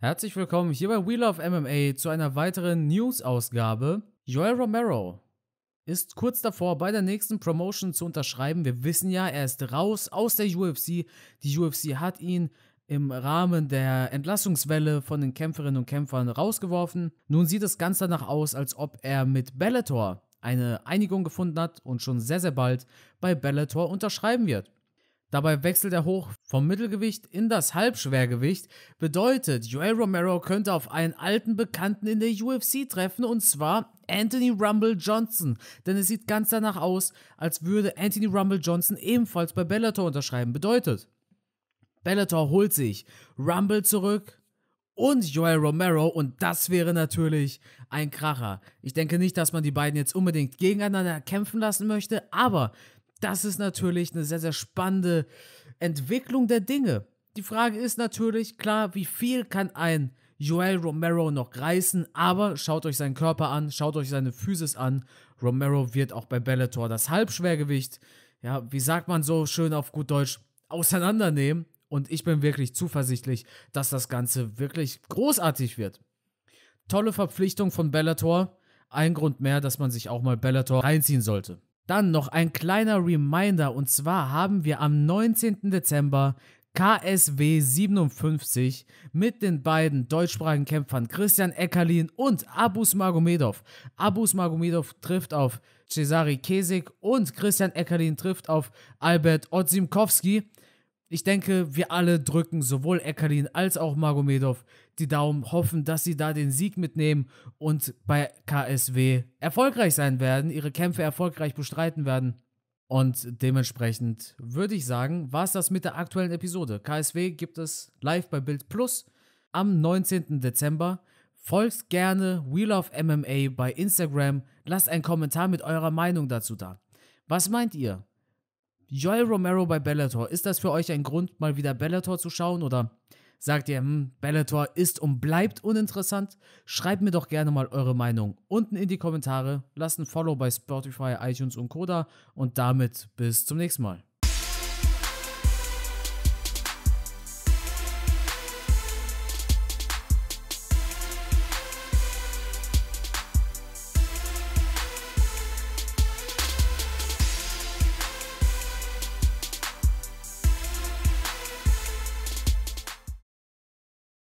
Herzlich willkommen hier bei Wheel of MMA zu einer weiteren News-Ausgabe. Joel Romero ist kurz davor, bei der nächsten Promotion zu unterschreiben. Wir wissen ja, er ist raus aus der UFC. Die UFC hat ihn im Rahmen der Entlassungswelle von den Kämpferinnen und Kämpfern rausgeworfen. Nun sieht es ganz danach aus, als ob er mit Bellator eine Einigung gefunden hat und schon sehr, sehr bald bei Bellator unterschreiben wird. Dabei wechselt er hoch vom Mittelgewicht in das Halbschwergewicht. Bedeutet, Joel Romero könnte auf einen alten Bekannten in der UFC treffen und zwar Anthony Rumble Johnson. Denn es sieht ganz danach aus, als würde Anthony Rumble Johnson ebenfalls bei Bellator unterschreiben. Bedeutet, Bellator holt sich Rumble zurück und Joel Romero und das wäre natürlich ein Kracher. Ich denke nicht, dass man die beiden jetzt unbedingt gegeneinander kämpfen lassen möchte, aber das ist natürlich eine sehr, sehr spannende Entwicklung der Dinge. Die Frage ist natürlich, klar, wie viel kann ein Joel Romero noch reißen, aber schaut euch seinen Körper an, schaut euch seine Physis an. Romero wird auch bei Bellator das Halbschwergewicht, ja, wie sagt man so schön auf gut Deutsch, auseinandernehmen. Und ich bin wirklich zuversichtlich, dass das Ganze wirklich großartig wird. Tolle Verpflichtung von Bellator. Ein Grund mehr, dass man sich auch mal Bellator reinziehen sollte. Dann noch ein kleiner Reminder und zwar haben wir am 19. Dezember KSW 57 mit den beiden deutschsprachigen Kämpfern Christian Eckerlin und Abus Magomedov. Abus Magomedov trifft auf Cesari Kesik und Christian Eckerlin trifft auf Albert Odzimkowski. Ich denke, wir alle drücken sowohl Eckerlin als auch Magomedov die Daumen, hoffen, dass sie da den Sieg mitnehmen und bei KSW erfolgreich sein werden, ihre Kämpfe erfolgreich bestreiten werden. Und dementsprechend würde ich sagen, war es das mit der aktuellen Episode. KSW gibt es live bei Bild Plus am 19. Dezember. Folgt gerne Wheel of MMA bei Instagram. Lasst einen Kommentar mit eurer Meinung dazu da. Was meint ihr? Joel Romero bei Bellator. Ist das für euch ein Grund, mal wieder Bellator zu schauen oder sagt ihr, hm, Bellator ist und bleibt uninteressant? Schreibt mir doch gerne mal eure Meinung unten in die Kommentare. Lasst ein Follow bei Spotify, iTunes und Coda. und damit bis zum nächsten Mal.